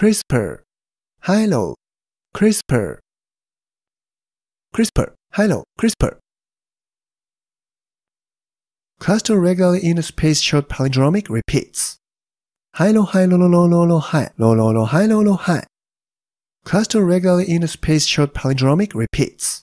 CRISPR, hello, CRISPR, CRISPR, hello, CRISPR. Cluster regularly in a space short palindromic repeats. Hi lo hi lo lo lo lo lo hi lo lo lo hi lo lo hi. Cluster regularly in a space short palindromic repeats.